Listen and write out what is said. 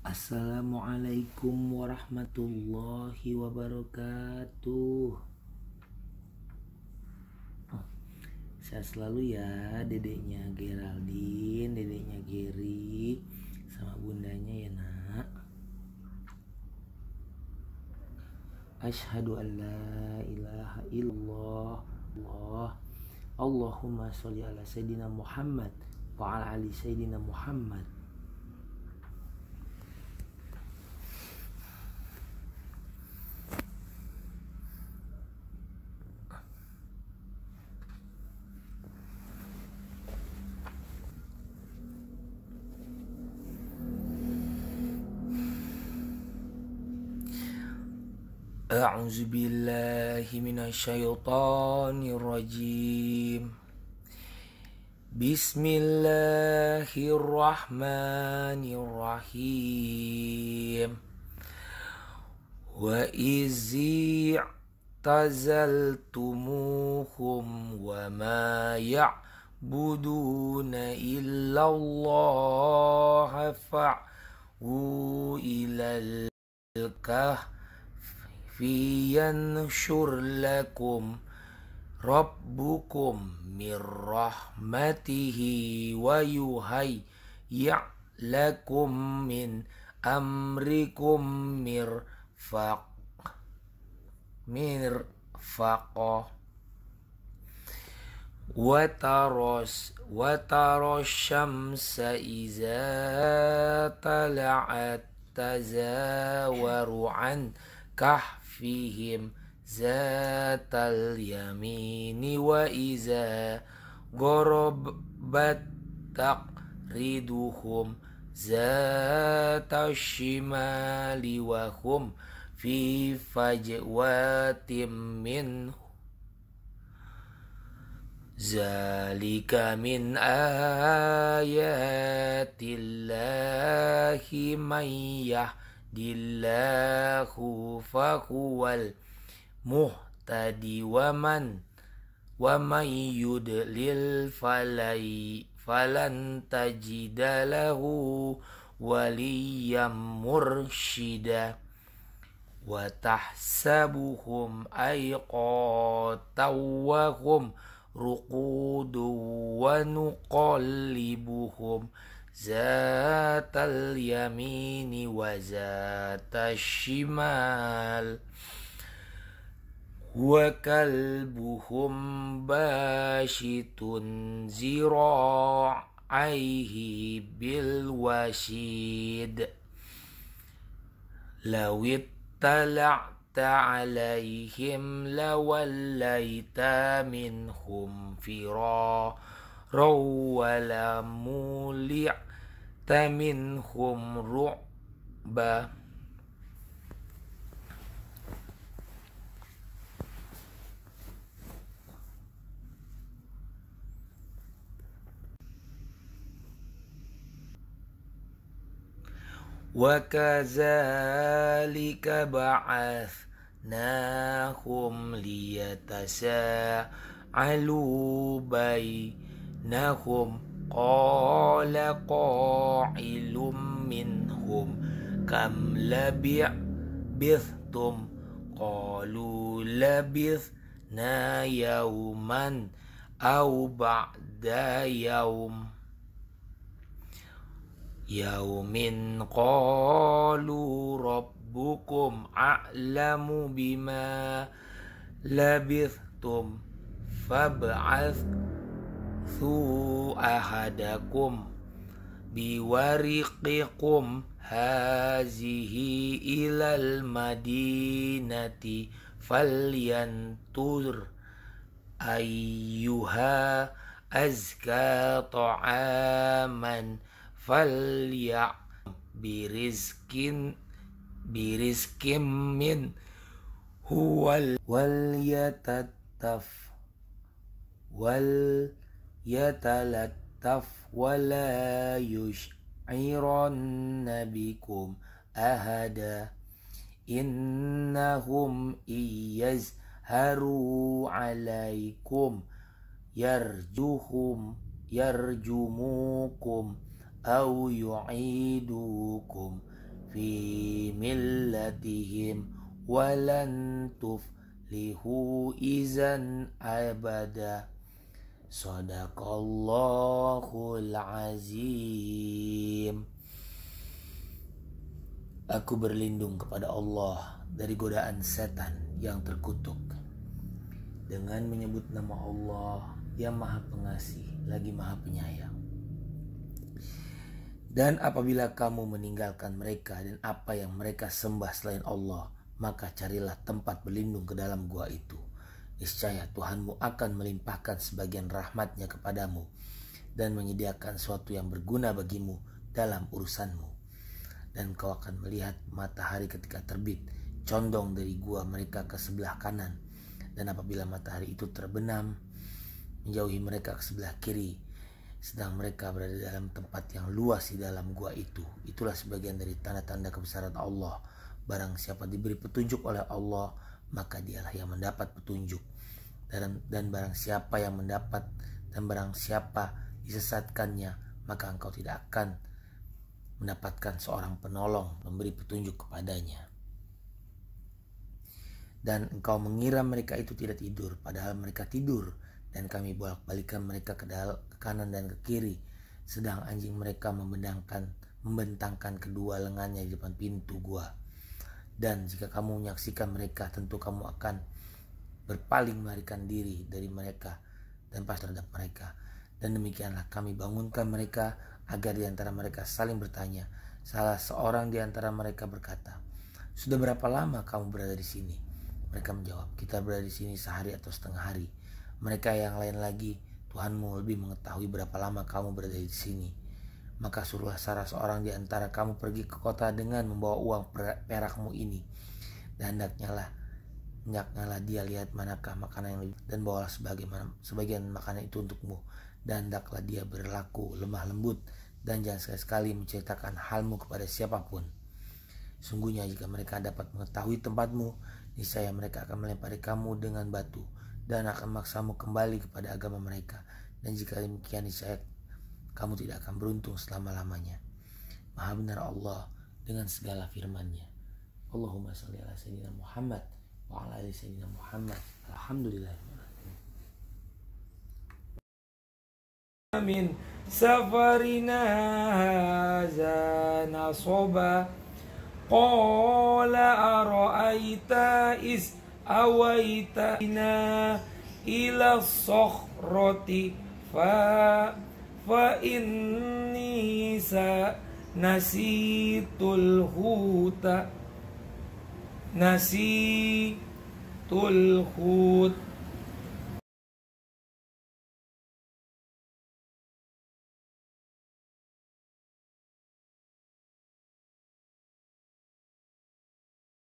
Assalamualaikum warahmatullahi wabarakatuh. Oh, saya selalu ya dedeknya Geraldine, dedeknya Geri, sama bundanya ya nak. Ashadu an la ilaha illallah Allah Allahumma salli ala sayyidina Muhammad wa ala ali sayyidina Muhammad أعوذ بالله من الشيطان الرجيم بسم الله الرحمن الرحيم وإذ اعتزلتموهم وما يعبدون إلا الله فأووا إلى الكهف في ينشر لكم ربكم من رحمته ويهيئ لكم من أمركم مرفق مرفق وترس وترى الشمس إذا طلعت تزاور عن كهفهم ذات اليمين وإذا غربت تقريدهم ذات الشمال وهم في فجوات منه ذلك من آيات الله من يهد الله التوفاق المهتدي ومن ومن يدلل فلي فلن تجد له وليا مرشدا وتحسبهم أيقاتا وهم رقود ونقلبهم ذات اليمين وذات الشمال وكلبهم باشط ذراعيه بالوشيد لو اطلعت عليهم لوليت منهم فرارا ولمولع منهم رعبا وكذلك بعثناهم ليتساءلوا بينهم قال قائل منهم كم لبثتم قالوا لبثنا يوما أو بعد يوم يوم قالوا ربكم أعلم بما لبثتم فابعث Thu ahadakum biwariqikum hazihi ilal madinati falyantur ayyuha azka ta'aman falya birizkin birizkim min huwal wal yatattaf wal يتلتف ولا يشعرن بكم أهدا إنهم إن يزهروا عليكم يرجوهم يرجموكم أو يعيدوكم في ملتهم ولن تفلحوا إذا أبدا Sadaqallahul azim. Aku berlindung kepada Allah dari godaan setan yang terkutuk. Dengan menyebut nama Allah yang maha pengasih lagi maha penyayang. Dan apabila kamu meninggalkan mereka dan apa yang mereka sembah selain Allah, maka carilah tempat berlindung ke dalam gua itu Niscaya Tuhanmu akan melimpahkan sebagian rahmatnya kepadamu dan menyediakan sesuatu yang berguna bagimu dalam urusanmu. Dan kau akan melihat matahari ketika terbit condong dari gua mereka ke sebelah kanan. Dan apabila matahari itu terbenam, menjauhi mereka ke sebelah kiri, sedang mereka berada dalam tempat yang luas di dalam gua itu. Itulah sebagian dari tanda-tanda kebesaran Allah. Barang siapa diberi petunjuk oleh Allah, maka dialah yang mendapat petunjuk. Dan, dan barang siapa yang mendapat dan barang siapa disesatkannya, maka engkau tidak akan mendapatkan seorang penolong memberi petunjuk kepadanya. Dan engkau mengira mereka itu tidak tidur, padahal mereka tidur, dan kami bolak-balikan mereka ke, kanan dan ke kiri, sedang anjing mereka membentangkan kedua lengannya di depan pintu gua. Dan jika kamu menyaksikan mereka, tentu kamu akan berpaling melarikan diri dari mereka dan pas terhadap mereka. Dan demikianlah kami bangunkan mereka agar di antara mereka saling bertanya. Salah seorang di antara mereka berkata, Sudah berapa lama kamu berada di sini? Mereka menjawab, kita berada di sini sehari atau setengah hari. Mereka yang lain lagi, Tuhanmu lebih mengetahui berapa lama kamu berada di sini maka suruh salah seorang di antara kamu pergi ke kota dengan membawa uang perakmu ini. Dan hendaknyalah nyaknyalah dia lihat manakah makanan yang lebih dan bawalah sebagaimana sebagian makanan itu untukmu dan hendaklah dia berlaku lemah lembut dan jangan sekali-sekali menceritakan halmu kepada siapapun. Sungguhnya jika mereka dapat mengetahui tempatmu, niscaya mereka akan melempari kamu dengan batu dan akan maksamu kembali kepada agama mereka. Dan jika demikian niscaya kamu tidak akan beruntung selama-lamanya. Maha benar Allah dengan segala firman-Nya. Allahumma salli ala sayyidina Muhammad wa ala ali sayyidina Muhammad. Alhamdulillah. Amin. Safarina hadza نصبا Qala أرأيت is أويتنا ila sokhrati fa fa sa nasi tul huta nasi tul